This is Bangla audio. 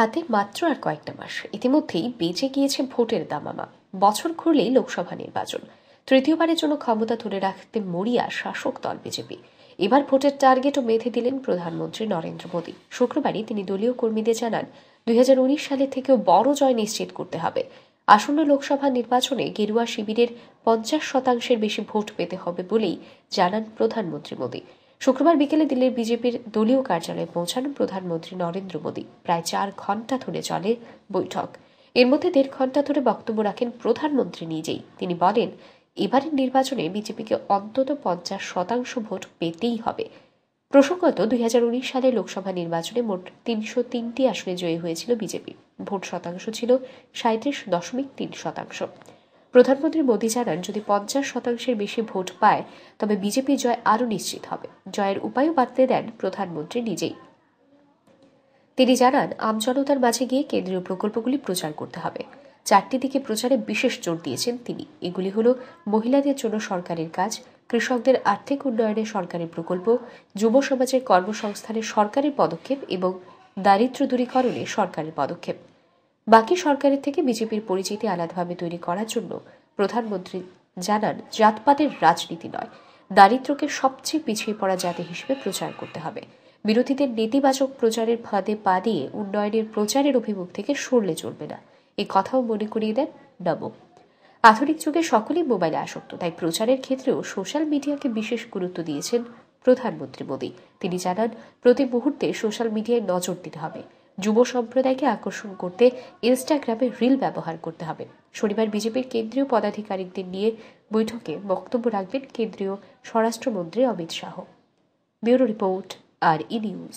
হাতে মাত্র আর কয়েকটা মাস ইতিমধ্যেই বেঁচে গিয়েছে ভোটের দামামা বছর ঘুরলেই লোকসভা নির্বাচন তৃতীয়বারের জন্য ক্ষমতা ধরে রাখতে মরিয়া শাসক দল বিজেপি এবার ভোটের টার্গেটও বেঁধে দিলেন প্রধানমন্ত্রী নরেন্দ্র মোদী শুক্রবারই তিনি দলীয় কর্মীদের জানান দুই সালে থেকেও বড় জয় নিশ্চিত করতে হবে আসন্ন লোকসভা নির্বাচনে গেরুয়া শিবিরের পঞ্চাশ শতাংশের বেশি ভোট পেতে হবে বলেই জানান প্রধানমন্ত্রী মোদী শুক্রবার বিকেলে দিল্লির বিজেপির দলীয় কার্যালয়ে পৌঁছান প্রধানমন্ত্রী নরেন্দ্র মোদী প্রায় চার ঘন্টা ধরে চলে বৈঠক এর মধ্যে দেড় ঘন্টা ধরে বক্তব্য রাখেন প্রধানমন্ত্রী নিজেই তিনি বলেন এবারের নির্বাচনে বিজেপিকে অন্তত পঞ্চাশ শতাংশ ভোট পেতেই হবে প্রসঙ্গত দুই হাজার সালে লোকসভা নির্বাচনে মোট তিনশো তিনটি আসনে জয়ী হয়েছিল বিজেপি ভোট শতাংশ ছিল সাঁত্রিশ দশমিক তিন শতাংশ প্রধানমন্ত্রী মোদী জানান যদি পঞ্চাশ শতাংশের বেশি ভোট পায় তবে বিজেপি জয় আরও নিশ্চিত হবে জয়ের উপায়ও বাড়তে দেন প্রধানমন্ত্রী নিজেই তিনি জানান আমজনতার মাঝে গিয়ে কেন্দ্রীয় প্রকল্পগুলি প্রচার করতে হবে চারটি দিকে প্রচারে বিশেষ জোর দিয়েছেন তিনি এগুলি হল মহিলাদের জন্য সরকারের কাজ কৃষকদের আর্থিক উন্নয়নে সরকারি প্রকল্প যুব সমাজের কর্মসংস্থানে সরকারের পদক্ষেপ এবং দারিদ্র দূরীকরণে সরকারের পদক্ষেপ বাকি সরকারের থেকে বিজেপির পরিচিতি আলাদাভাবে তৈরি করার জন্য প্রধানমন্ত্রী জানান জাতপাতের রাজনীতি নয় দারিদ্রকে সবচেয়ে পিছিয়ে পড়া জাতি হিসেবে প্রচার করতে হবে বিরোধীদের নেতিবাচক প্রচারের ফাঁদে পা দিয়ে উন্নয়নের প্রচারের অভিমুখ থেকে সরলে চলবে না এ কথাও মনে করিয়ে দেন নবম আধুনিক যুগে সকলেই মোবাইলে আসক্ত তাই প্রচারের ক্ষেত্রেও সোশ্যাল মিডিয়াকে বিশেষ গুরুত্ব দিয়েছেন প্রধানমন্ত্রী মোদী তিনি জানান প্রতি মুহূর্তে সোশ্যাল মিডিয়ায় নজর দিতে হবে যুব সম্প্রদায়কে আকর্ষণ করতে ইনস্টাগ্রামে রিল ব্যবহার করতে হবে শনিবার বিজেপির কেন্দ্রীয় পদাধিকারীদের নিয়ে বৈঠকে বক্তব্য রাখবেন কেন্দ্রীয় স্বরাষ্ট্রমন্ত্রী অমিত শাহ ব্যুরো রিপোর্ট আর ই নিউজ